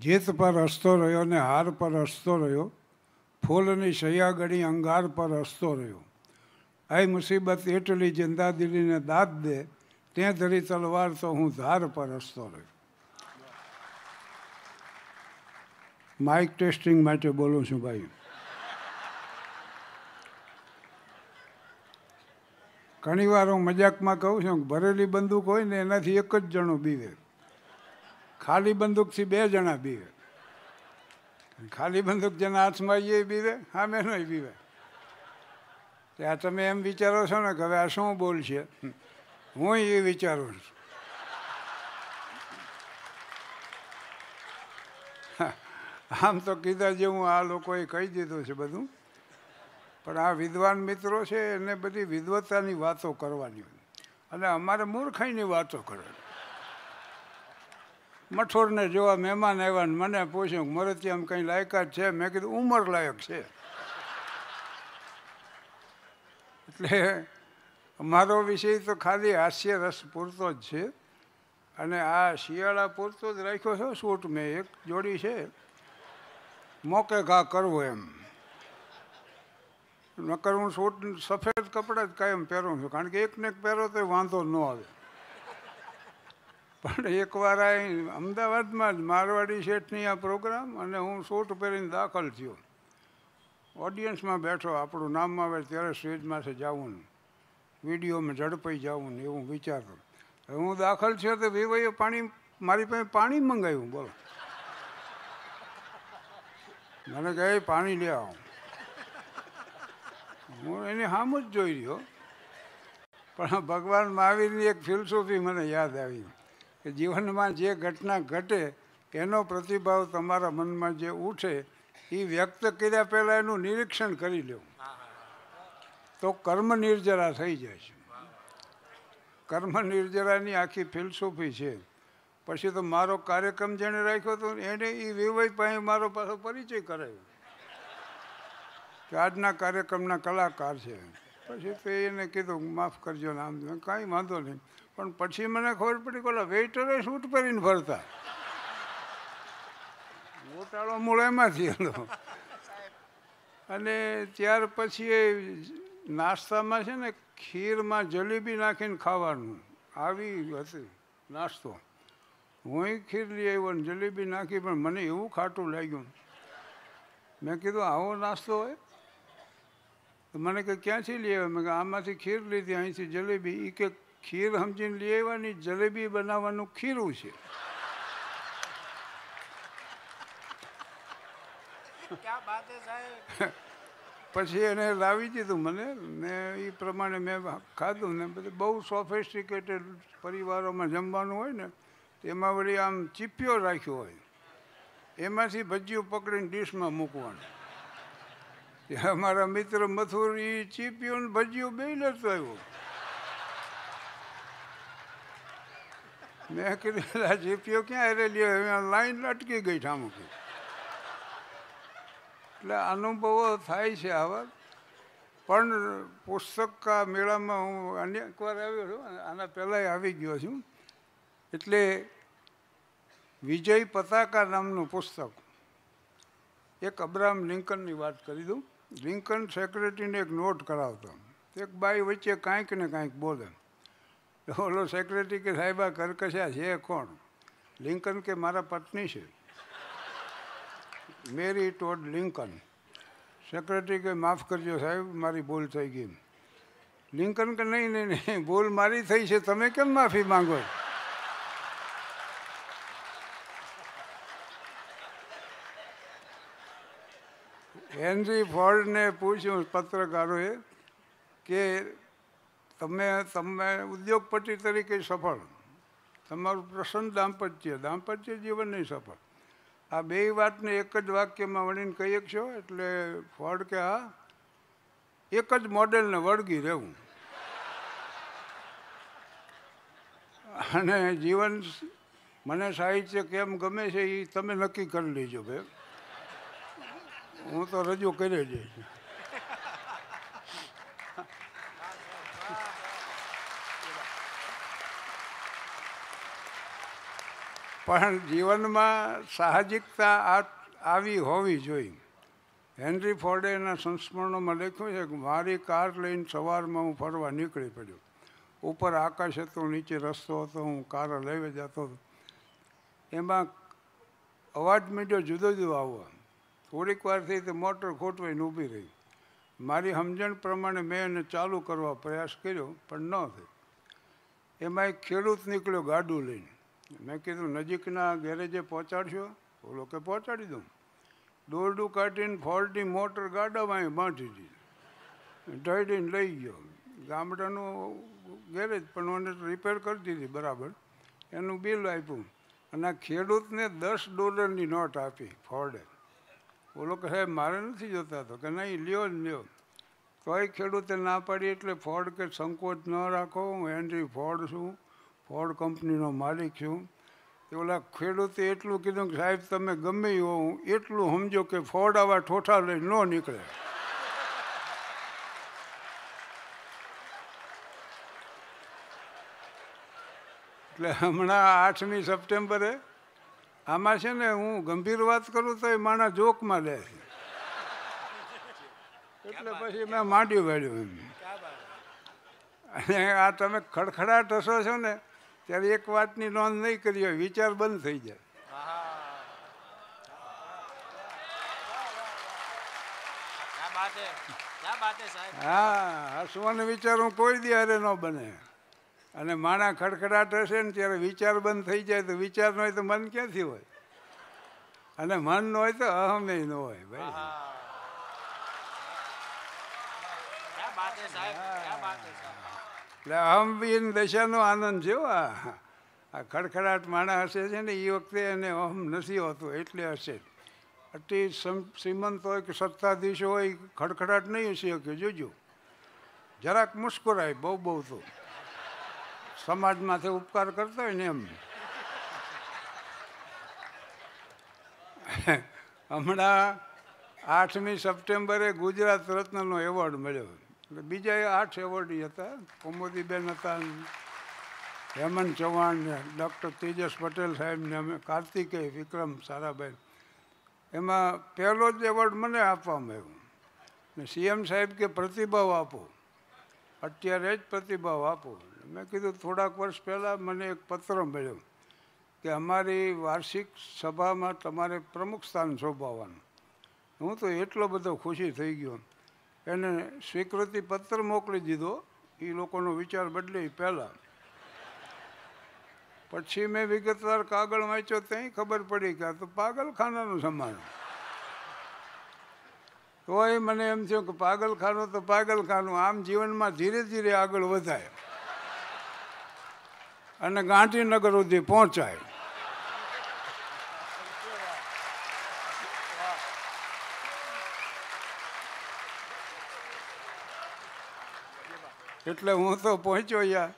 જીત પર હસતો રહ્યો ને હાર પર હસતો રહ્યો ફૂલની સૈયાગણી અંગાર પર હસતો રહ્યો આ મુસીબત એટલી જિંદાદિલીને દાદ દે તે ધરી તલવાર તો હું ધાર પર હસતો રહ્યો માઇક ટેસ્ટિંગ માટે બોલું છું ભાઈ ઘણી વાર હું મજાકમાં કહું છું ભરેલી બંદૂક હોય ને એનાથી એક જ જણો બીવે ખાલી બંદૂકથી બે જણા બીવે ખાલી બંદૂક જેના હાથમાં એ બીવે સામે નહીં બીવે ત્યાં તમે એમ વિચારો છો ને કે હવે આ શું બોલશે હું એ વિચારું છું આમ તો કીધા જેવું આ લોકોએ કહી દીધું છે બધું પણ આ વિદ્વાન મિત્રો છે એને બધી વિદ્વત્તાની વાતો કરવાની અને અમારે મૂર્ખાઈની વાતો કરવાની મઠોરને જોવા મહેમાન આવ્યા ને મને પૂછ્યું મરતી આમ કંઈ લાયકાત છે મેં કીધું ઉંમર લાયક છે એટલે મારો વિષય તો ખાલી હાસ્ય રસ પૂરતો જ છે અને આ શિયાળા પૂરતો જ રાખ્યો છે સૂટ મેં એક જોડી છે મોકે ઘા કરવો એમ નકર હું સૂટ સફેદ કપડાં જ કાયમ પહેરું છું કારણ કે એકને એક પહેરો તો વાંધો ન આવે પણ એકવાર આ અમદાવાદમાં જ મારવાડી શેઠની આ પ્રોગ્રામ અને હું સૂટ પહેરીને દાખલ થયો ઓડિયન્સમાં બેઠો આપણું નામ આવે ત્યારે સ્ટેજમાંથી જવું વિડીયોમાં ઝડપાઈ જવું એવું વિચારતો હું દાખલ થયો તો વિવાહીએ પાણી મારી પાસે પાણી મંગાવ્યું બોલો મને કહે પાણી લે આવો હું એને સામ જ જોઈ રહ્યો પણ ભગવાન મહાવીરની એક ફિલસોફી મને યાદ આવી કે જીવનમાં જે ઘટના ઘટે એનો પ્રતિભાવ તમારા મનમાં જે ઉઠે એ વ્યક્ત કર્યા પહેલાં એનું નિરીક્ષણ કરી લેવું તો કર્મ નિર્જરા થઈ જાય છે કર્મ નિર્જરાની આખી ફિલસોફી છે પછી તો મારો કાર્યક્રમ જેણે રાખ્યો હતો એને એ વિવય પાસે મારો પાછો પરિચય કરાવ્યો કે આજના કાર્યક્રમના કલાકાર છે પછી તો એને કીધું માફ કરજો ને આમ કાંઈ વાંધો નહીં પણ પછી મને ખબર પડી ઓલા વેઇટરે સૂટ પહેરીને ફરતા ગોટાળો મૂળ એમાંથી હતો અને ત્યાર પછી એ નાસ્તામાં છે ને ખીરમાં જલેબી નાખીને ખાવાનું આવી હતી નાસ્તો હું ખીર લઈ આવ્યો ને જલેબી નાખી પણ મને એવું ખાટું લાગ્યું મેં કીધું આવો નાસ્તો હોય તો મને કે ક્યાંથી લઈ આવ્યો મેં કે આમાંથી ખીર લીધી અહીંથી જલેબી એ કે ખીર સમજીને લઈ આવવાની જલેબી બનાવવાનું ખીરું છે પછી એને લાવી દીધું મને ને એ પ્રમાણે મેં ખાધું ને બધું બહુ સોફિસ્ટિકેટેડ પરિવારોમાં જમવાનું હોય ને તેમાં વળી આમ ચીપિયો રાખ્યો હોય એમાંથી ભજીયું પકડીને ડીશમાં મૂકવાનું અમારા મિત્ર મથુર એ ચીપિયું ને ભજીયું બે લેતો આવ્યો મેં કીધું આ જીપીઓ ક્યાં અરે લ્યો લાઈન અટકી ગઈ ઠામું એટલે અનુભવો થાય છે આવા પણ પુસ્તક કા મેળામાં હું અનેક વાર આવ્યો છું આના પહેલાંય આવી ગયો છું એટલે વિજય પતાકા નામનું પુસ્તક એક અબ્રાહમ લિંકનની વાત કરી દઉં લિંકન સેક્રેટરીને એક નોટ કરાવતો એક બાઈ વચ્ચે કાંઈક ને કાંઈક બોલે ઓલો સેક્રેટરી કે સાહેબ આ કરકશ્યા છે કોણ લિંકન કે મારા પત્ની છે મેરી ટોડ લિંકન સેક્રેટરી કે માફ કરજો સાહેબ મારી ભૂલ થઈ ગઈ લિંકન કે નહીં નહીં નહીં ભૂલ મારી થઈ છે તમે કેમ માફી માંગો હેનરી ફોર્ડને પૂછ્યું પત્રકારોએ કે તમે તમે ઉદ્યોગપતિ તરીકે સફળ તમારું પ્રસન્ન દાંપત્ય દાંપત્ય જીવન નહીં સફળ આ બે વાતને એક જ વાક્યમાં વણીને કહીએ છો એટલે ફળ કે હા એક જ મોડેલને વળગી રહેવું અને જીવન મને સાહિત્ય કેમ ગમે છે એ તમે નક્કી કરી લેજો ભાઈ હું તો રજૂ કરી જઈશ પણ જીવનમાં સાહજિકતા આ આવી હોવી જોઈએ હેનરી ફોર્ડે એના સંસ્મરણોમાં લખ્યું છે કે મારી કાર લઈને સવારમાં હું ફરવા નીકળી પડ્યો ઉપર આકાશ હતો નીચે રસ્તો હતો હું કાર લઈ જતો હતો એમાં અવાજ મીડિયો જુદો જુદો આવવા થોડીક વારથી તે મોટર ખોટવાઈને ઊભી રહી મારી સમજણ પ્રમાણે મેં એને ચાલુ કરવા પ્રયાસ કર્યો પણ ન થઈ એમાં એક ખેડૂત નીકળ્યો ગાડું લઈને મેં કીધું નજીકના ગેરેજે પહોંચાડશો બોલો કે પહોંચાડી દઉં દોરડું કાઢીને ફોલ્ટની મોટર ગાડામાં બાંધી દીધી ઢળીને લઈ ગયો ગામડાનું ગેરેજ પણ મને રિપેર કરી દીધી બરાબર એનું બિલ આપ્યું અને આ ખેડૂતને દસ ડોલરની નોટ આપી ફોર્ડે ઓલો કે સાહેબ મારે નથી જોતા તો કે નહીં લ્યો જ લ્યો તોય ખેડૂતે ના પાડી એટલે ફોર્ડ કે સંકોચ ન રાખો હું એન્ડ્રી ફોર્ડ છું ફોર્ડ કંપનીનો માલિક છું તે ઓલા ખેડૂતે એટલું કીધું કે સાહેબ તમે ગમે હો હું એટલું સમજો કે ફોર્ડ આવા ઠોઠા લઈ ન નીકળે એટલે હમણાં આઠમી સપ્ટેમ્બરે આમાં છે ને હું ગંભીર વાત કરું તો એ માણસ જોકમાં લે છે એટલે પછી મેં માંડ્યું વાળ્યું એમ અને આ તમે ખડખડાટ હસો છો ને ત્યારે એક વાતની નોંધ નહીં કરી હોય વિચાર બંધ થઈ જાય હા હસવાનો વિચાર હું કોઈ અરે ન બને અને માણા ખડખડાટ હશે ને ત્યારે વિચાર બંધ થઈ જાય તો વિચાર હોય તો મન ક્યાંથી હોય અને મન ન હોય તો અહમે ન હોય ભાઈ એટલે અહમ વિહીન દશાનો આનંદ છે આ આ ખડખડાટ માણા હશે છે ને એ વખતે એને અહમ નથી હોતું એટલે હશે અતિ શ્રીમંત હોય કે સત્તાધીશ હોય ખડખડાટ નહીં હશે કે જોજો જરાક મુસ્કુરાય બહુ બહુ તો સમાજમાંથી ઉપકાર કરતો હોય ને એમ હમણાં આઠમી સપ્ટેમ્બરે ગુજરાત રત્નનો એવોર્ડ મળ્યો એટલે બીજા એ આઠ એવોર્ડી હતા કુમુદીબેન હતા હેમંત ચૌહાણ ને ડૉક્ટર તેજસ પટેલ સાહેબ ને અમે કાર્તિકે વિક્રમ સારાબેન એમાં પહેલો જ એવોર્ડ મને આપવામાં આવ્યો ને સીએમ સાહેબ કે પ્રતિભાવ આપો અત્યારે જ પ્રતિભાવ આપો મેં કીધું થોડાક વર્ષ પહેલાં મને એક પત્ર મળ્યો કે અમારી વાર્ષિક સભામાં તમારે પ્રમુખ સ્થાન શોભાવવાનું હું તો એટલો બધો ખુશી થઈ ગયો એને સ્વીકૃતિ પત્ર મોકલી દીધો એ લોકોનો વિચાર બદલે પહેલાં પછી મેં વિગતવાર કાગળ વાંચ્યો ત્યાં ખબર પડી કે આ તો પાગલખાનાનો સમાન તોય મને એમ થયું કે પાગલખાનું તો પાગલખાનું આમ જીવનમાં ધીરે ધીરે આગળ વધાય અને ગાંધીનગર સુધી પહોંચાય એટલે હું તો પહોંચ્યો યા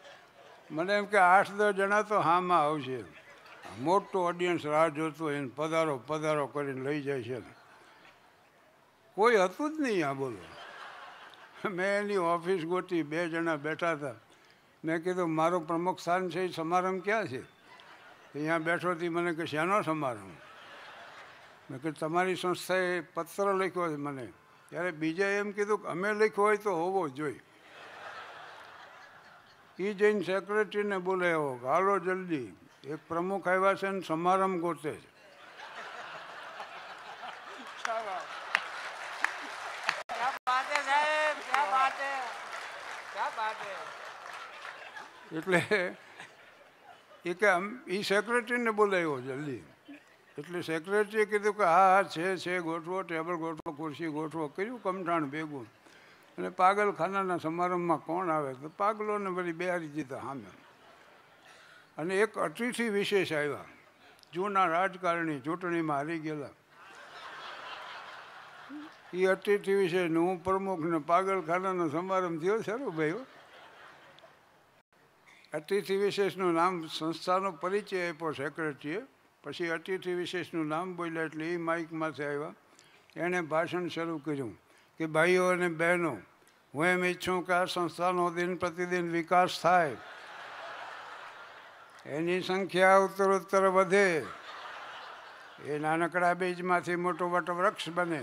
મને એમ કે આઠ દસ જણા તો હામાં આવશે મોટો ઓડિયન્સ રાહ જોતો એને પધારો પધારો કરીને લઈ જાય છે કોઈ હતું જ નહીં આ બોલો મેં એની ઓફિસ ગોતી બે જણા બેઠા હતા મેં કીધું મારો પ્રમુખ સ્થાન છે એ સમારંભ ક્યાં છે અહીંયા બેઠોથી મને કે શેનો સમારંભ મેં કીધું તમારી સંસ્થાએ પત્ર લખ્યો છે મને ત્યારે બીજાએ એમ કીધું કે અમે લખ્યો હોય તો હોવો જોઈએ એ જઈને સેક્રેટરીને બોલાવ્યો હાલો જલ્દી એક પ્રમુખ આવ્યા છે ને સમારંભ ગોતે છે એટલે એ કે આમ એ સેક્રેટરીને બોલાવ્યો જલ્દી એટલે સેક્રેટરીએ કીધું કે હા હા છે છે ગોઠવો ટેબલ ગોઠવો ખુરશી ગોઠવો કર્યું કમઠાણ ભેગું અને પાગલખાનાના સમારંભમાં કોણ આવે તો પાગલોને બધી બિહારી જીતા સામે અને એક અતિથિ વિશેષ આવ્યા જૂના રાજકારણી ચૂંટણીમાં હારી ગયેલા એ અતિથિ વિશે હું પ્રમુખ ને પાગલખાનાનો સમારંભ થયો સારું ભાઈઓ અતિથિ વિશેષનું નામ સંસ્થાનો પરિચય આપ્યો સેક્રેટરીએ પછી અતિથિ વિશેષનું નામ બોલ્યા એટલે એ માઇકમાંથી આવ્યા એણે ભાષણ શરૂ કર્યું કે ભાઈઓ અને બહેનો હું એમ ઈચ્છું કે આ સંસ્થાનો દિન પ્રતિદિન વિકાસ થાય એની સંખ્યા ઉત્તરોત્તર વધે એ નાનકડા બીજમાંથી મોટો મોટો વૃક્ષ બને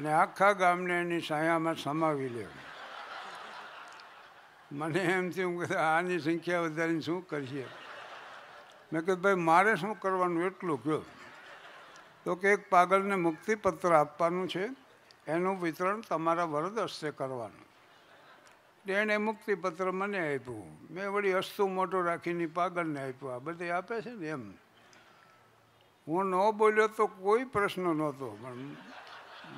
અને આખા ગામને એની સાયામાં સમાવી લે મને એમ થયું કે આની સંખ્યા વધારીને શું કરીએ મેં કીધું ભાઈ મારે શું કરવાનું એટલું કહ્યું તો કે એક પાગલને મુક્તિપત્ર આપવાનું છે એનું વિતરણ તમારા વરદ હસ્તે કરવાનું એણે મુક્તિપત્ર મને આપ્યું મેં વળી અસ્તુ મોટું રાખીને પાગલને આપ્યું આ બધે આપે છે ને એમ હું ન બોલ્યો તો કોઈ પ્રશ્ન નહોતો પણ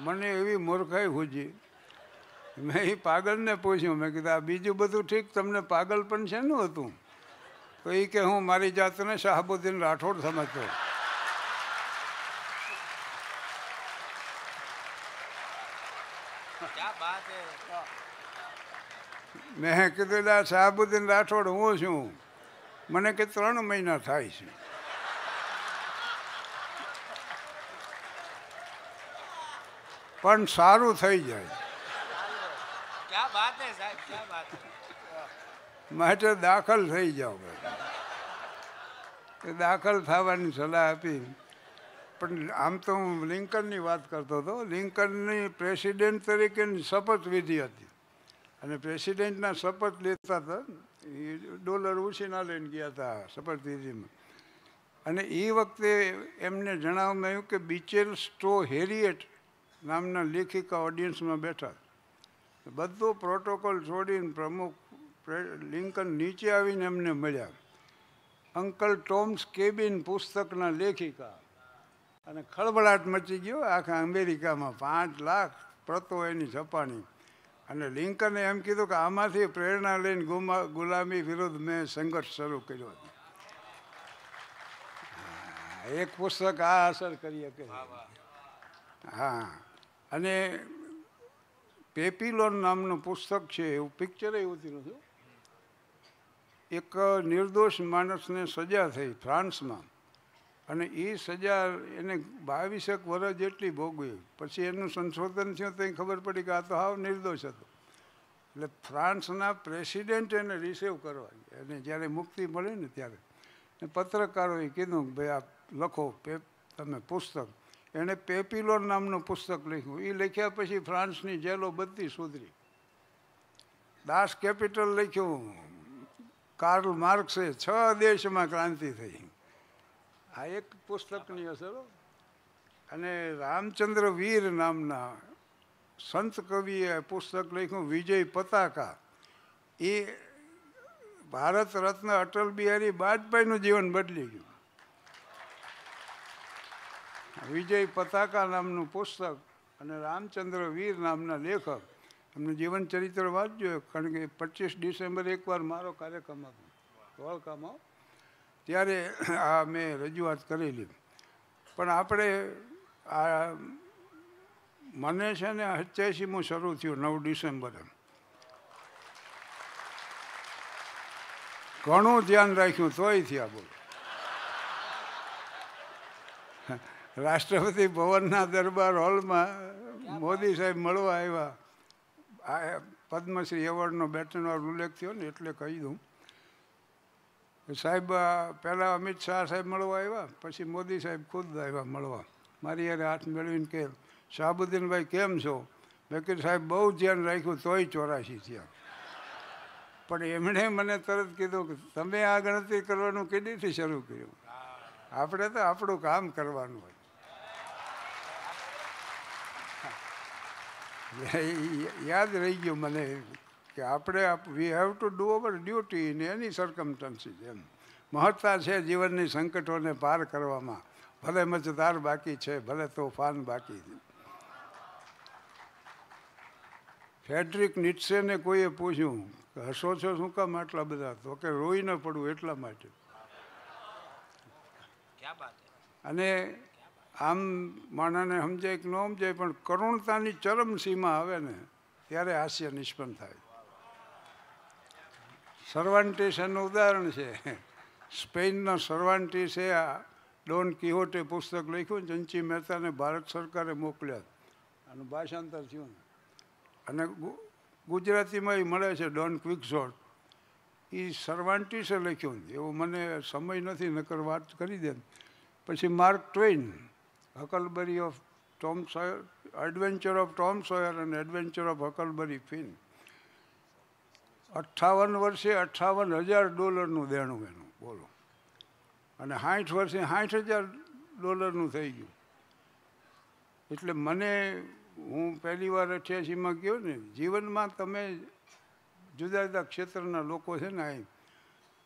મને એવી મૂર્ખાઈ હુજી મેં એ પાગલને પૂછ્યું મેં કીધું આ બીજું બધું ઠીક તમને પાગલ પણ છે ને હતું તો એ કે હું મારી જાતને શાહબુદ્દીન રાઠોડ સમજતો મેં કીધું દા શાહબુદ્દીન રાઠોડ હું છું મને કે ત્રણ મહિના થાય છે પણ સારું થઈ જાય માટે દાખલ થઈ જાઓ દાખલ થવાની સલાહ આપી પણ આમ તો હું લિંકનની વાત કરતો હતો લિંકનની પ્રેસિડેન્ટ તરીકેની શપથ વિધિ હતી અને પ્રેસિડેન્ટના શપથ લેતા હતા એ ડોલર ઉછીના લઈને ગયા હતા શપથ વિધિમાં અને એ વખતે એમને જણાવવામાં આવ્યું કે બિચેલ સ્ટો હેરિએટ નામના લેખિકા ઓડિયન્સમાં બેઠા બધો પ્રોટોકોલ છોડીને પ્રમુખ લિંકન નીચે આવીને એમને મળ્યા અંકલ ટોમ્સ કેબિન પુસ્તકના લેખિકા અને ખળબળાટ મચી ગયો આખા અમેરિકામાં પાંચ લાખ પ્રતો એની છપાણી અને લિંકને એમ કીધું કે આમાંથી પ્રેરણા લઈને ગુમા ગુલામી વિરુદ્ધ મેં સંઘર્ષ શરૂ કર્યો હતો એક પુસ્તક આ અસર કરી શકે હા અને પેપીલોન નામનું પુસ્તક છે એવું પિક્ચર એવું હતું એક નિર્દોષ માણસને સજા થઈ ફ્રાન્સમાં અને એ સજા એને બાવીસેક વર્ષ જેટલી ભોગવી પછી એનું સંશોધન થયું તો ખબર પડી કે આ તો હાવ નિર્દોષ હતો એટલે ફ્રાન્સના પ્રેસિડેન્ટ એને રિસીવ કરવા અને જ્યારે મુક્તિ મળી ને ત્યારે પત્રકારોએ કીધું કે ભાઈ આ લખો તમે પુસ્તક એણે પેપિલોર નામનું પુસ્તક લખ્યું એ લખ્યા પછી ફ્રાન્સની જેલો બધી સુધરી દાસ કેપિટલ લખ્યું કાર્લ માર્ક્સે છ દેશમાં ક્રાંતિ થઈ આ એક પુસ્તકની અસર અને રામચંદ્ર વીર નામના સંત કવિએ પુસ્તક લખ્યું વિજય પતાકા એ ભારત રત્ન અટલ બિહારી બાજપાઈનું જીવન બદલી ગયું વિજય પતાકા નામનું પુસ્તક અને રામચંદ્ર વીર નામના લેખક એમનું જીવન ચરિત્ર વાંચજો કારણ કે પચીસ ડિસેમ્બર એકવાર મારો કાર્યક્રમ હતો ધોળકામાં ત્યારે આ મેં રજૂઆત કરેલી પણ આપણે આ મને છે ને સત્યાસીમું શરૂ થયું નવ ડિસેમ્બરે ઘણું ધ્યાન રાખ્યું તોય થયા બોલો રાષ્ટ્રપતિ ભવનના દરબાર હોલમાં મોદી સાહેબ મળવા આવ્યા પદ્મશ્રી એવોર્ડનો બેટનવાર ઉલ્લેખ થયો ને એટલે કહી દઉં સાહેબ પહેલાં અમિત શાહ સાહેબ મળવા આવ્યા પછી મોદી સાહેબ ખુદ આવ્યા મળવા મારી યારે હાથ મેળવીને કે શાહબુદ્દીનભાઈ કેમ છો મેં કીધું સાહેબ બહુ ધ્યાન રાખ્યું તોય ચોરાશી થયા પણ એમણે મને તરત કીધું કે તમે આ ગણતરી કરવાનું કેડીથી શરૂ કર્યું આપણે તો આપણું કામ કરવાનું હોય યાદ રહી ગયું મને કે આપણે we have to do our duty in any circumstances એમ મહત્તા છે જીવનની સંકટોને પાર કરવામાં ભલે મજદાર બાકી છે ભલે તોફાન બાકી છે ફેડરિક નિટ્સેને કોઈએ પૂછ્યું કે હસો છો શું કામ આટલા બધા તો કે રોઈ ન પડવું એટલા માટે અને આમ માણાને સમજાય કે ન સમજાય પણ કરુણતાની ચરમ સીમા આવે ને ત્યારે હાસ્ય નિષ્પન્ન થાય સર્વાન્ટીસ એનું ઉદાહરણ છે સ્પેનના સર્વાન્ટીસે આ ડોન કિહોટે પુસ્તક લખ્યું ચંચી મહેતાને ભારત સરકારે મોકલ્યા અને ભાષાંતર થયું અને ગુજરાતીમાં એ મળે છે ડોન ક્વિકઝોટ એ સર્વાન્ટીસે લખ્યું એવું મને સમય નથી નકર વાત કરી દે પછી Mark Twain Huckleberry of Tom Sawyer adventure of Tom Sawyer અને એડવેન્ચર ઓફ હકલબરી ફિન અઠ્ઠાવન વર્ષે અઠ્ઠાવન હજાર ડોલરનું દેણું એનું બોલો અને સાઠ વર્ષે સાઠ હજાર ડોલરનું થઈ ગયું એટલે મને હું પહેલી વાર અઠ્યાસીમાં ગયો ને જીવનમાં તમે જુદા જુદા ક્ષેત્રના લોકો છે ને આ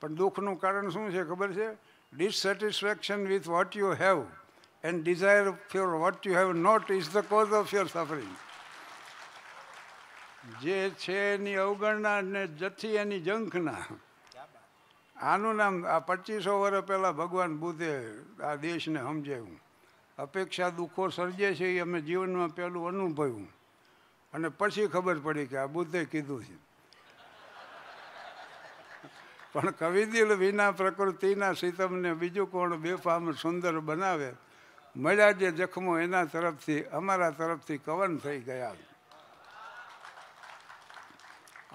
પણ દુઃખનું કારણ શું છે ખબર છે dissatisfaction with what you have and desire for what you have not is the cause of your suffering જે છે એની અવગણના ને જથી એની જંખના આનું નામ આ પચીસો વર્ષ પહેલાં ભગવાન બુદ્ધે આ દેશને સમજાવ્યું અપેક્ષા દુઃખો સર્જે છે એ અમે જીવનમાં પહેલું અનુભવ્યું અને પછી ખબર પડી કે આ બુદ્ધે કીધું છે પણ કવિદિલ વિના પ્રકૃતિના સીતમને બીજું કોણ બેફામ સુંદર બનાવે મળ્યા જે જખમો એના તરફથી અમારા તરફથી કવન થઈ ગયા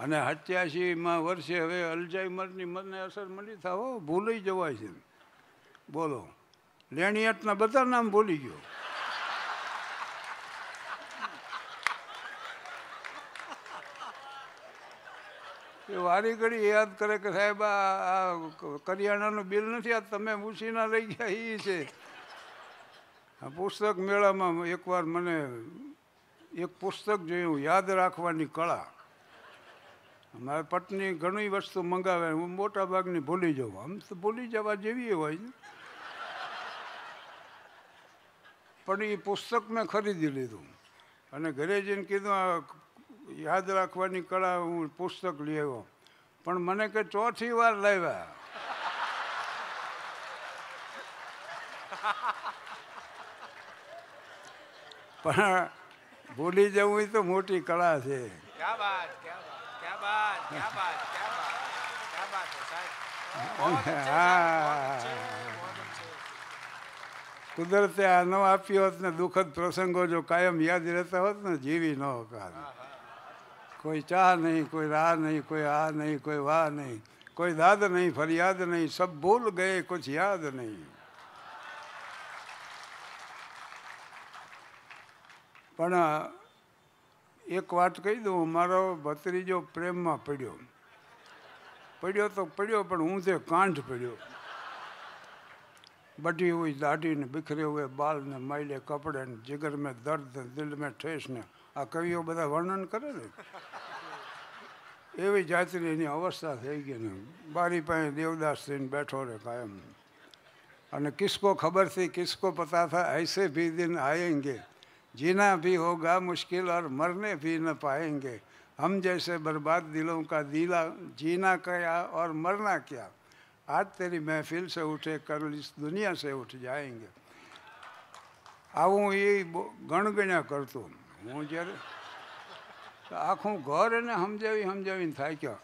અને સત્યાસીમાં વર્ષે હવે અલ્ઝાઇમરની મને અસર મળી થાવો ભૂલી જવાય છે બોલો લેણીયતના બધા નામ ભૂલી ગયો એ વારી ઘડી યાદ કરે કે સાહેબ આ કરિયાણાનું બિલ નથી આ તમે ઉછીના લઈ ગયા એ છે આ પુસ્તક મેળામાં એકવાર મને એક પુસ્તક જોયું યાદ રાખવાની કળા મારી પત્ની ઘણી વસ્તુ મંગાવે હું મોટા ભાગની ભૂલી જાઉં આમ તો ભૂલી જવા જેવી હોય ને પણ એ પુસ્તક મેં ખરીદી લીધું અને ઘરે જઈને કીધું આ યાદ રાખવાની કળા હું પુસ્તક લઈ આવ્યો પણ મને કે ચોથી વાર લાવ્યા પણ ભૂલી જવું એ તો મોટી કળા છે ક્યાં વાત बात क्या बात क्या बात क्या बात है साहब बहुत अच्छे કુદરતે આનવ આપ્યો હોત ને દુઃખદ પ્રસંગો જો કાયમ યાદ રહેતા હોત ને જીવી ન હોકાર કોઈ ચાહ નહીં કોઈ રાહ નહીં કોઈ આ નહીં કોઈ વાહ નહીં કોઈ દાદ નહીં ફરિયાદ નહીં સબ ભૂલ ગયે કુછ યાદ નહીં પણ એક વાત કહી દઉં મારો ભત્રીજો પ્રેમમાં પડ્યો પડ્યો તો પડ્યો પણ હું તે કાંઠ પડ્યો બટી હોય દાઢીને બિખરે હોય બાલને માયલે કપડે ને મેં દર્દ દિલ મેં ઠેસ ને આ કવિઓ બધા વર્ણન કરે ને એવી જાતની એની અવસ્થા થઈ ગઈ ને બારી પાસે દેવદાસ થઈને બેઠો રહે કાયમ અને કિસકો ખબર થઈ કિસકો પતા થા એસે ભી દિન આયેંગે જીના ભી હોગા મુશ્કિલ ઓર મરને ભી न पाएंगे हम जैसे बर्बाद दिलों का दिला જીના કયા ઓર મરના क्या આજ તેરી महफिल સે ઉઠે कल દુનિયા સે ઉઠ उठ આવું એ ગણગણ્યા કરતો હું જ્યારે આખું ઘર એને સમજાવી સમજાવીને થાય થાક્યા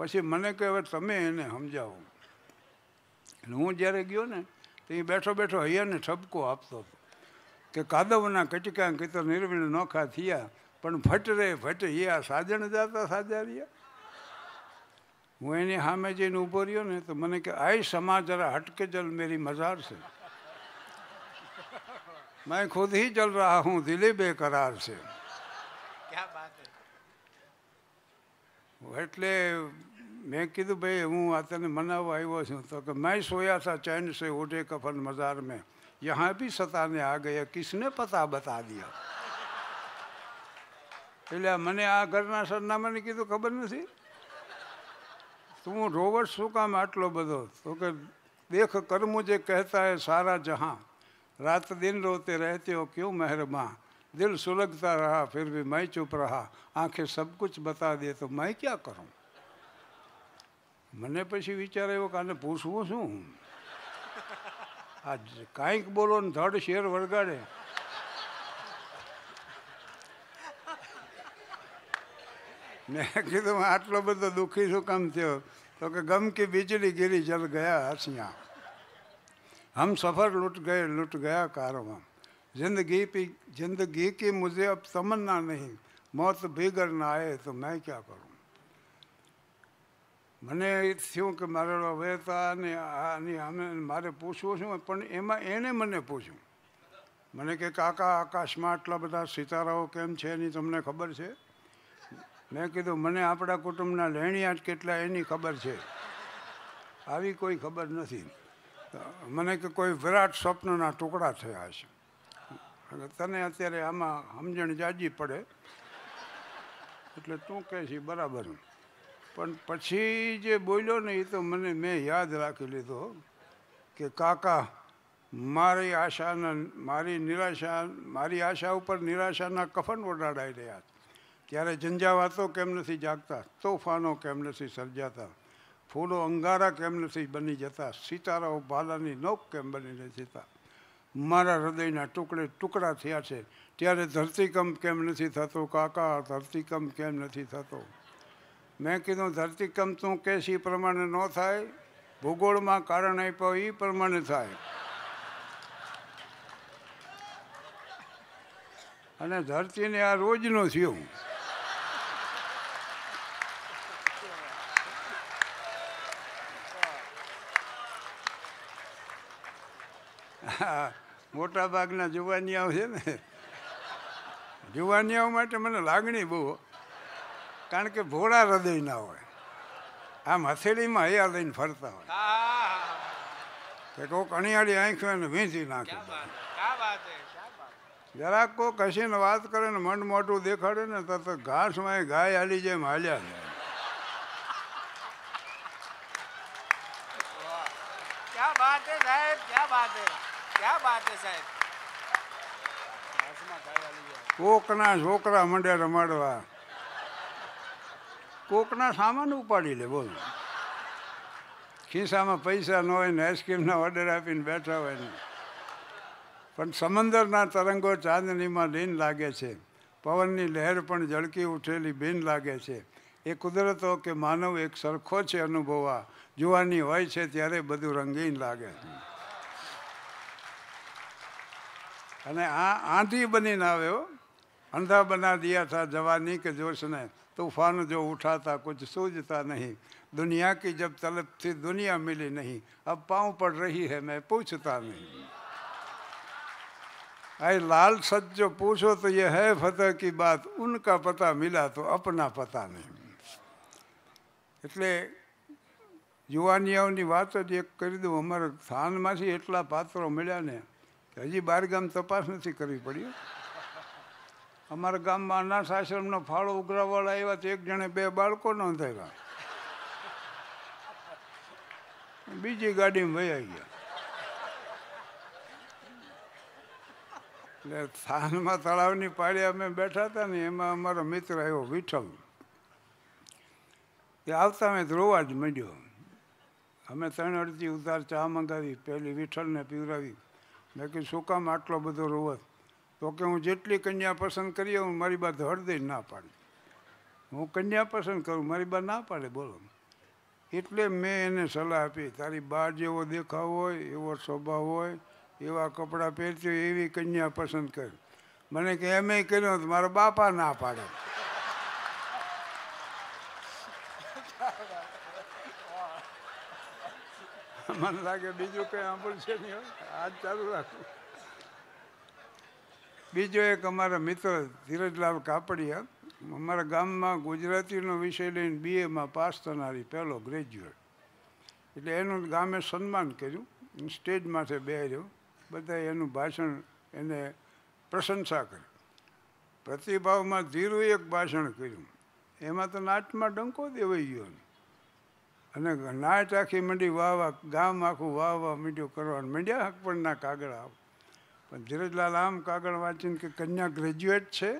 પછી મને કહેવાય તમે એને સમજાવો હું જ્યારે ગયો ને તો એ બેઠો બેઠો હૈયાને ઠપકો આપતો હતો કે કાદવના કટકા કીતો નિર્વિણ નોખા થયા પણ ફટ રે ફટ હિયા સાજણ જાતા સાજા રહ્યા હું એની સામે જઈને ઊભો રહ્યો ને તો મને કે આય સમા જરા હટકે જલ મેરી મજાર છે મેં ખુદ હી જલ રહા હું બે કરાર છે એટલે મેં કીધું ભાઈ હું આ તને મનાવવા આવ્યો છું તો કે મેં સોયા હતા ચૈન સે ઉડે કફન મજાર મેં यहाँ भी सताने आ गए किसने पता बता दिया पहले मने आ करना सरना मन की तो खबर नहीं तू रोवर शू काम आटलो बदो तो के देख कर मुझे कहता है सारा जहाँ रात दिन रोते रहते हो क्यों मेहरबा दिल सुलगता रहा फिर भी मैं चुप रहा आंखें सब कुछ बता दे तो मैं क्या करूँ मैंने पीछे विचार है वो कहने पूछू शू આ કાંઈક બોલો ને ધડ શેર વળગાડે મેં કીધું આટલો બધો દુઃખી શું કામ થયો તો કે ગમ કે બીજળી ગીરી જલ ગયા હસિયા હમ સફર લૂટ ગયે લૂંટ ગયા કારોમાં જિંદગી પી જિંદગી કી મુજબ અબ તમન્ના નહીં મોત ભીગર ના આયે તો મેં ક્યાં કરું મને થયું કે મારે હવે ને આની અમે મારે પૂછવું છું પણ એમાં એણે મને પૂછ્યું મને કે કાકા આકાશમાં આટલા બધા સિતારાઓ કેમ છે એની તમને ખબર છે મેં કીધું મને આપણા કુટુંબના લેણિયા કેટલા એની ખબર છે આવી કોઈ ખબર નથી મને કે કોઈ વિરાટ સ્વપ્નના ટુકડા થયા છે તને અત્યારે આમાં સમજણ જાજી પડે એટલે તું કહે છે બરાબર પણ પછી જે બોલ્યો ને એ તો મને મેં યાદ રાખી લીધો કે કાકા મારી આશાના મારી નિરાશા મારી આશા ઉપર નિરાશાના કફન ઓડાડાઈ રહ્યા ત્યારે ઝંઝાવાતો કેમ નથી જાગતા તોફાનો કેમ નથી સર્જાતા ફૂલો અંગારા કેમ નથી બની જતા સિતારાઓ ભાલાની નોક કેમ બની નથી જતા મારા હૃદયના ટુકડે ટુકડા થયા છે ત્યારે ધરતીકંપ કેમ નથી થતો કાકા ધરતીકંપ કેમ નથી થતો મેં કીધું ધરતીકંપ તું એ પ્રમાણે ન થાય ભૂગોળમાં કારણ આપ્યો એ પ્રમાણે થાય અને ધરતીને આ રોજનું થયું મોટા ભાગના જુવાનિયાઓ છે ને જુવાનિયાઓ માટે મને લાગણી બહુ કારણ કે ભોળા હૃદય ના હોય આમ હથેળીમાં હૈયા લઈને ફરતા હોય કે કોઈ અણિયાળી આંખ હોય ને વીંચી નાખે જરાક કોક હસીને વાત કરે ને મંડ મોટું દેખાડે ને તો ઘાસમાં એ ગાય હાલી જેમ હાલ્યા કોકના છોકરા મંડ્યા રમાડવા કોકના સામાન ઉપાડી લે બોલ ખિસ્સામાં પૈસા ન હોય ને આઈસ્ક્રીમના ઓર્ડર આપીને બેઠા હોય ને પણ સમંદરના તરંગો ચાંદનીમાં લીન લાગે છે પવનની લહેર પણ ઝળકી ઉઠેલી બીન લાગે છે એ કુદરતો કે માનવ એક સરખો છે અનુભવા જુવાની હોય છે ત્યારે બધું રંગીન લાગે છે અને આ આંધી બનીને આવ્યો અંધા બના દિયા થા જવાની કે જોશને तूफान जो उठा था कुछ सूझता नहीं दुनिया की जब तलब थी दुनिया मिली नहीं अब पाँव पड़ रही है मैं पूछता नहीं अरे लाल सच जो पूछो तो यह है फतेह की बात उनका पता मिला तो अपना पता नहीं એટલે યુવાનિયાઓની વાત જ એક કરી દઉં અમારા સ્થાનમાંથી એટલા પાત્રો મળ્યા ને હજી બહારગામ તપાસ નથી કરવી પડી અમારા ગામમાં અનાથ આશ્રમનો ફાળો ઉઘરાવાળા આવ્યા તો એક જણે બે બાળકો નોંધાવ્યા બીજી ગાડીમાં વયા ગયા એટલે થાનમાં તળાવની પાળે અમે બેઠા હતા ને એમાં અમારો મિત્ર આવ્યો વિઠ્ઠલ એ આવતા અમે રોવા જ મળ્યો અમે ત્રણ અડધી ઉતાર ચા મંગાવી પહેલી વિઠ્ઠલને પીવરાવી બાકી શું કામ આટલો બધો રોવત તો કે હું જેટલી કન્યા પસંદ કરીએ હું મારી બા હળદય ના પાડી હું કન્યા પસંદ કરું મારી બા ના પાડે બોલો એટલે મેં એને સલાહ આપી તારી બા જેવો દેખાવ હોય એવો સ્વભાવ હોય એવા કપડાં પહેરતી હોય એવી કન્યા પસંદ કર મને કે એમ કર્યો તો મારો બાપા ના પાડે મને લાગે બીજું કંઈ સાંભળશે નહીં આજ ચાલુ રાખું બીજો એક અમારા મિત્ર ધીરજલાલ કાપડિયા અમારા ગામમાં ગુજરાતીનો વિષય લઈને બી એમાં પાસ થનારી પહેલો ગ્રેજ્યુએટ એટલે એનું ગામે સન્માન કર્યું સ્ટેજ માથે બેહ્યો બધાએ એનું ભાષણ એને પ્રશંસા કરી પ્રતિભાવમાં ધીરુએ એક ભાષણ કર્યું એમાં તો નાચમાં ડંકો દેવાઈ ગયો અને નાચ આખી મંડી વાહ વાહ ગામ આખું વાહ વાહ મીઠું કરવાનું મંડ્યા હક પણ ના કાગળ આવ પણ ધીરજલાલ આમ કાગળ વાંચીને કે કન્યા ગ્રેજ્યુએટ છે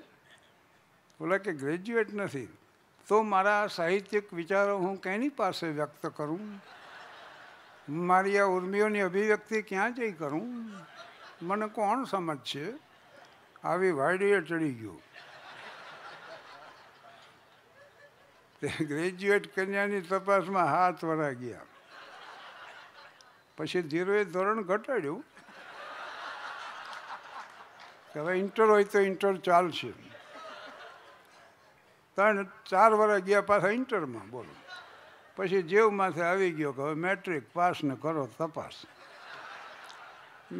બોલા કે ગ્રેજ્યુએટ નથી તો મારા સાહિત્યિક વિચારો હું કેની પાસે વ્યક્ત કરું મારી આ ઉર્મિઓની અભિવ્યક્તિ ક્યાં જઈ કરું મને કોણ સમજશે આવી વાડીએ ચડી ગયું તે ગ્રેજ્યુએટ કન્યાની તપાસમાં હાથ વળા ગયા પછી ધીરોએ ધોરણ ઘટાડ્યું કે હવે ઇન્ટર હોય તો ઇન્ટર ચાલશે ત્રણ ચાર વર્ષ ગયા પાછા ઇન્ટરમાં બોલો પછી જેવ માથે આવી ગયો કે હવે મેટ્રિક પાસને કરો તપાસ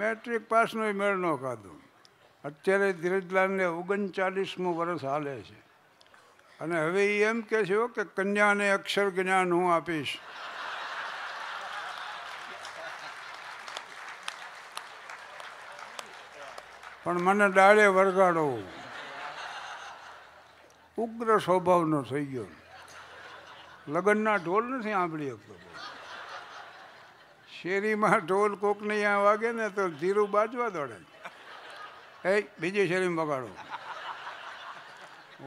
મેટ્રિક પાસનો મેળ ન કાઢો અત્યારે ધીરજલાલને ઓગણચાલીસમું વર્ષ હાલે છે અને હવે એ એમ કહે છે કે કન્યાને અક્ષર જ્ઞાન હું આપીશ પણ મને ડાળે વરગાડો ઉગ્ર સ્વભાવનો થઈ ગયો લગ્નના ઢોલ નથી સાંભળી શકતો શેરીમાં ઢોલ કોકને અહીંયા વાગે ને તો ધીરું બાજવા દોડે એ બીજી શેરીમાં બગાડો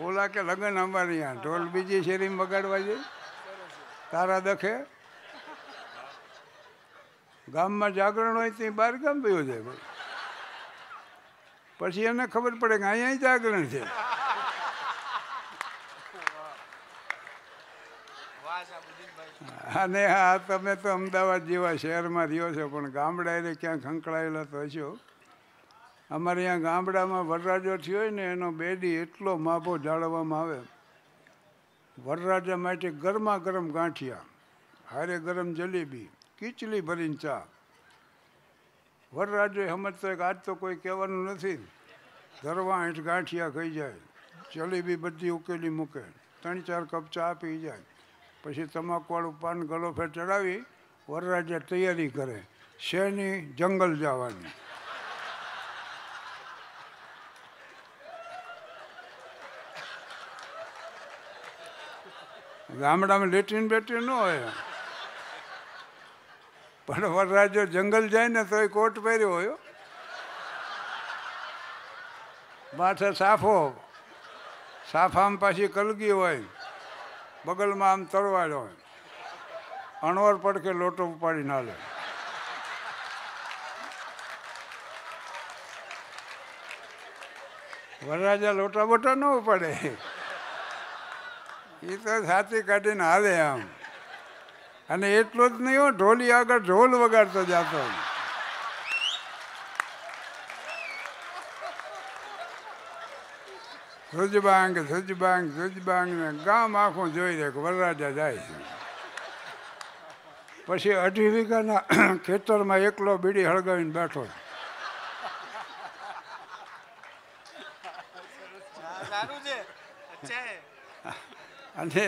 ઓલા કે લગ્ન અમારી અહીંયા ઢોલ બીજી શેરીમાં બગાડવા જાય તારા દખે ગામમાં જાગરણ હોય તે બહાર ગામ પીવું જાય ભાઈ પછી એને ખબર પડે કે અહીંયા જાગરણ છે અને હા તમે તો અમદાવાદ જેવા શહેરમાં રહ્યો છો પણ ગામડા એ ક્યાં સંકળાયેલા તો છો અમારે અહીંયા ગામડામાં વરરાજો થયો હોય ને એનો બેડી એટલો માભો જાળવવામાં આવે વરરાજા માટે ગરમા ગરમ ગાંઠિયા હારે ગરમ જલેબી કીચલી ભરીને ચા વરરાજે સમજતો કે આજ તો કોઈ કહેવાનું નથી ધરવા હેઠ ગાંઠિયા ખાઈ જાય જલેબી બધી ઉકેલી મૂકે ત્રણ ચાર કપ ચા પી જાય પછી તમાકુવાળું પાન ગલોફે ચડાવી વરરાજે તૈયારી કરે શેની જંગલ જવાની ગામડામાં લેટ્રિન બેટ્રિન ન હોય પણ વરરાજો જંગલ જાય ને તો એ કોટ પહેર્યો હોય માથે સાફો સાફામાં પાછી કલગી હોય બગલમાં આમ તળવાડો હોય અણવર પડકે લોટો ઉપાડી ના લે વરરાજા લોટા બોટા ન ઉપાડે એ તો છાતી કાઢીને હાલે આમ અને એટલું જ નહીં ઢોલી આગળ ઢોલ વગાડતો જતો સુજબાંગ સુજબાંગ સુજબાંગ ને ગામ આખું જોઈ દે વરરાજા જાય છે પછી અઢી વીઘાના ખેતરમાં એકલો બીડી હળગાવીને બેઠો અને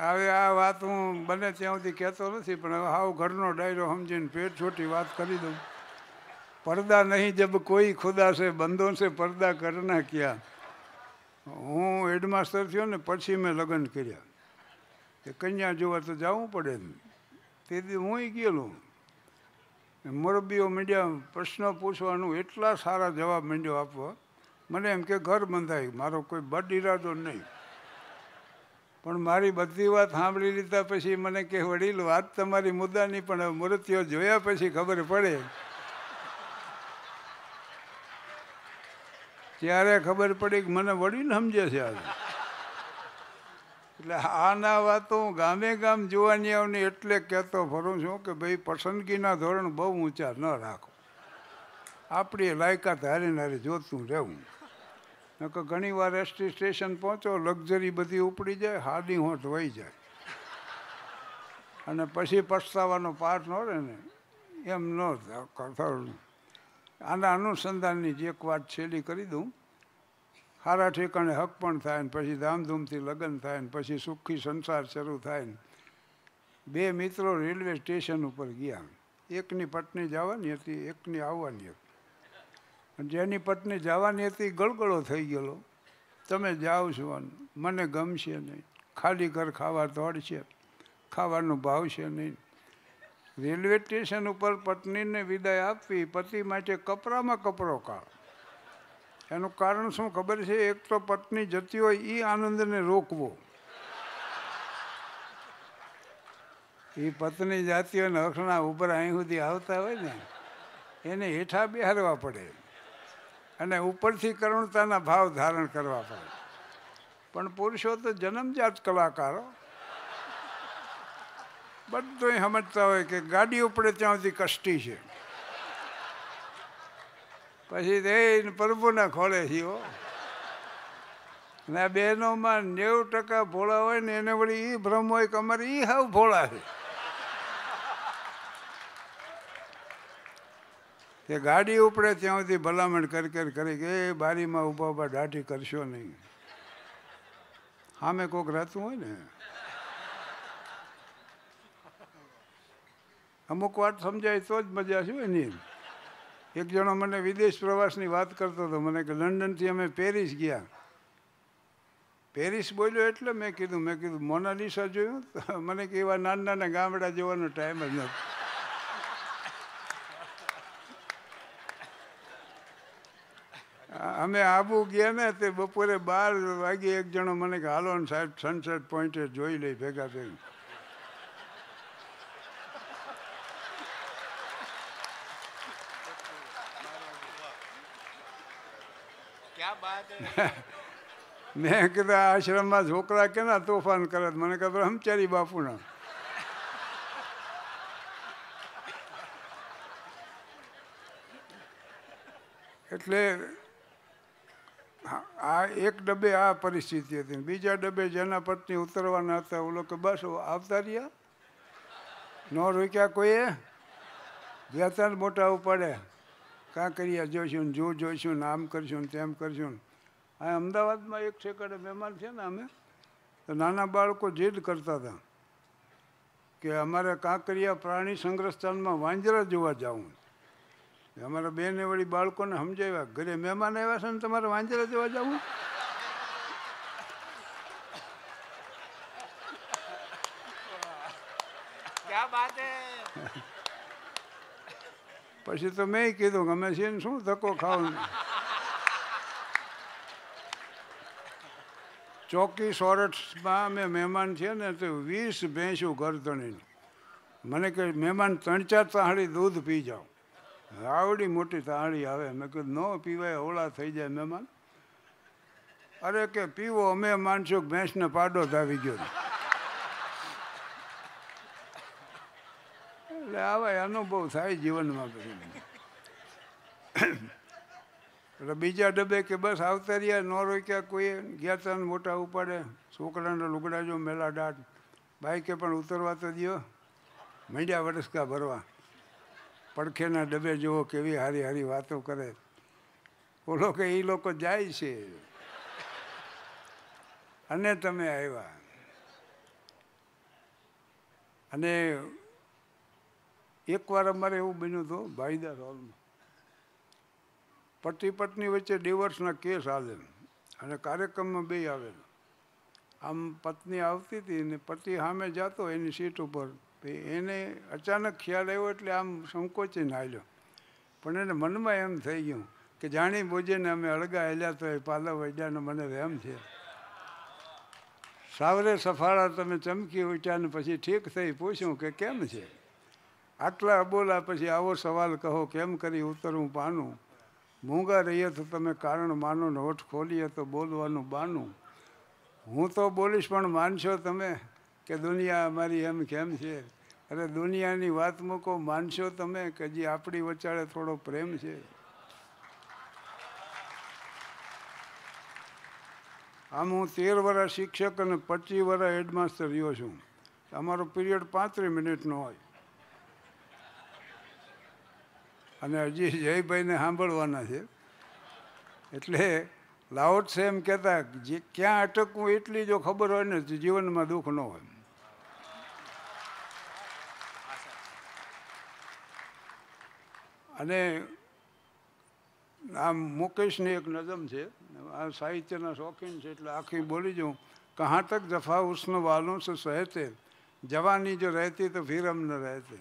હવે આ વાત હું બને ત્યાં સુધી કહેતો નથી પણ હવે હાવ ઘરનો ડાયરો સમજીને પેટ છોટી વાત કરી દઉં પડદા નહીં જબ કોઈ ખુદા છે બંધો છે પડદા કરના ક્યાં હું હેડમાસ્ટર થયો ને પછી મેં લગ્ન કર્યા કે કન્યા જોવા તો જવું પડે તે દી હું ગયેલું મોરબીઓ મીડિયા પ્રશ્ન પૂછવાનું એટલા સારા જવાબ મીંડ્યો આપવા મને એમ કે ઘર બંધાય મારો કોઈ બડ ઇરાદો નહીં પણ મારી બધી વાત સાંભળી લીધા પછી મને કે વડીલ વાત તમારી મુદ્દાની પણ મૂર્તિઓ જોયા પછી ખબર પડે ત્યારે ખબર પડી કે મને વડીલ સમજે છે આજે એટલે આના વાતો હું ગામે ગામ જોવાની આવની એટલે કહેતો ફરું છું કે ભાઈ પસંદગીના ધોરણ બહુ ઊંચા ન રાખો આપણી લાયકાત હારીને હારી જોતું રહેવું નકર ઘણી વાર એસટી સ્ટેશન પહોંચો લગઝરી બધી ઉપડી જાય હાડી હોટ વહી જાય અને પછી પછતાવાનો પાર ન રહે ને એમ ન આના અનુસંધાનની જે એક વાત છેલ્લી કરી દઉં સારા ઠેકાણે હક પણ થાય ને પછી ધામધૂમથી લગ્ન થાય ને પછી સુખી સંસાર શરૂ થાય ને બે મિત્રો રેલવે સ્ટેશન ઉપર ગયા એકની પટની જવાની હતી એકની આવવાની હતી જેની પત્ની જવાની હતી ગળગળો થઈ ગયેલો તમે જાઓ છો મને ગમશે નહીં ખાલી ઘર ખાવા દોડશે ખાવાનું ભાવશે નહીં રેલવે સ્ટેશન ઉપર પત્નીને વિદાય આપવી પતિ માટે કપરામાં કપરો કાળ એનું કારણ શું ખબર છે એક તો પત્ની જતી હોય એ આનંદને રોકવો એ પત્ની જાતિઓને હોય ને અખણા ઉપર અહીં સુધી આવતા હોય ને એને હેઠા બિહારવા પડે અને ઉપરથી કરુણતાના ભાવ ધારણ કરવા પડે પણ પુરુષો તો જન્મજાત કલાકારો બધું સમજતા હોય કે ગાડી ઉપડે ત્યાં સુધી કષ્ટી છે પછી દઈને પ્રભુને ખોલે છીઓ અને આ બહેનોમાં નેવું ટકા ભોળા હોય ને એને વળી એ ભ્રમ હોય કે અમારે એ હાવ ભોળા છે તે ગાડી ઉપડે ત્યાંથી ભલામણ કરી કરી કરી કે એ બારીમાં ઊભા ઊભા દાઢી કરશો નહીં સામે કોક રહેતું હોય ને અમુક વાત સમજાય તો જ મજા છે એની એક જણો મને વિદેશ પ્રવાસની વાત કરતો હતો મને કે લંડનથી અમે પેરિસ ગયા પેરિસ બોલ્યો એટલે મેં કીધું મેં કીધું મોનાલિસા જોયું મને કે એવા નાના નાના ગામડા જોવાનો ટાઈમ જ નથી અમે આબુ ગયા ને તે બપોરે બાર વાગે એક જણો મને કે હાલો ને સાહેબ સનસેટ પોઈન્ટે જોઈ લઈ ભેગા ભેગી મેં કીધું આશ્રમમાં છોકરા કેના તોફાન કરે મને ખબર હમચારી બાપુના એટલે આ એક ડબ્બે આ પરિસ્થિતિ હતી બીજા ડબ્બે જેના પત્ની ઉતરવાના હતા એ લોકો બસ આવતા રહ્યા ન રોક્યા કોઈએ જ્યાં મોટા ઉપાડે કાં કરીએ જોઈશું જો જોઈશું ને આમ કરશું ને તેમ કરશું આ અમદાવાદમાં એક ઠેકાડે મહેમાન છે ને અમે તો નાના બાળકો જીદ કરતા હતા કે અમારે કાંકરિયા પ્રાણી સંગ્રહસ્થાનમાં વાંજરા જોવા જવું અમારા બેને વળી બાળકોને સમજાવ્યા ઘરે મહેમાન આવ્યા છે ને તમારે વાંજરા જોવા જવું પછી તો મેં કીધું કે અમે છીએ શું ધક્કો ખાવ ચોકી સોરઠમાં અમે મહેમાન છીએ ને તો વીસ ભેંસું ઘર તણીને મને કે મહેમાન ત્રણ ચાર તાહડી દૂધ પી જાઓ રાવડી મોટી તાણી આવે મેં કીધું ન પીવાય હોળા થઈ જાય મહેમાન અરે કે પીવો અમે માનશું ભેંસને પાડો ધાવી ગયો એટલે આવા અનુભવ થાય જીવનમાં પછી એટલે બીજા ડબ્બે કે બસ આવતા રહ્યા ન રોક્યા કોઈ ગયા ત્રણ મોટા ઉપાડે છોકરાને લુગડા જો મેલા દાટ બાઈકે પણ ઉતરવા તો દો મંડ્યા વરસકા ભરવા પડખેના ડબે જુઓ કેવી હારી હારી વાતો કરે બોલો કે એ લોકો જાય છે અને તમે આવ્યા અને એકવાર અમારે એવું બન્યું હતું ભાઈદાર હોલમાં પતિ પત્ની વચ્ચે ડિવોર્સના કેસ હાલે અને કાર્યક્રમમાં બે આવેલા આમ પત્ની આવતી હતી ને પતિ સામે જતો એની સીટ ઉપર એને અચાનક ખ્યાલ આવ્યો એટલે આમ સંકોચીને આવ્યો પણ એને મનમાં એમ થઈ ગયું કે જાણી બોજીને અમે અળગા હેલ્યા તો એ પાલવ અડ્યાનો મને એમ છે સાવરે સફાળા તમે ચમકી ઉઠ્યા ને પછી ઠીક થઈ પૂછ્યું કે કેમ છે આટલા અબોલા પછી આવો સવાલ કહો કેમ કરી ઉતરવું પાનું મોંઘા રહીએ તો તમે કારણ માનો ને હોઠ ખોલીએ તો બોલવાનું બાનું હું તો બોલીશ પણ માનશો તમે કે દુનિયા અમારી એમ કેમ છે અરે દુનિયાની વાત મૂકો માનશો તમે કે જે આપણી વચાળે થોડો પ્રેમ છે આમ હું તેર વર્ષ શિક્ષક અને પચીસ વર્ષ હેડમાસ્ટર રહ્યો છું અમારો પીરિયડ પાંત્રીસ મિનિટનો હોય અને હજી જયભાઈને સાંભળવાના છે એટલે લાઉડ છે એમ કહેતા જે ક્યાં અટકવું એટલી જો ખબર હોય ને જીવનમાં દુઃખ ન હોય અને નામ મુકેશ ની એક નઝમ છે આ સાહિત્ય ના શોખીન છે એટલે આખી બોલી જઉં ક્યાં તક ધфа ઉસન वालों સે સહતે જવાની જો રહેતી તો ફિર હમ ન રહેતે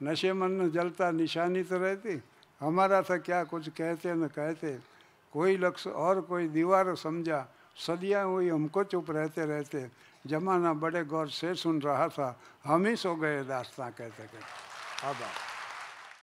નશે મન જલતા નિશાનીત રહેતી હમારા થા ક્યા કુછ કહેતે ન કહેતે કોઈ લક્ષ ઓર કોઈ દીવાર સમજા સદીયા ઓય હમ કો ચૂપ રહેતે રહેતે જમાના બડે ગોર સે સુન રહા થા હમે સો ગયે રાસ્તા કહેતે અબ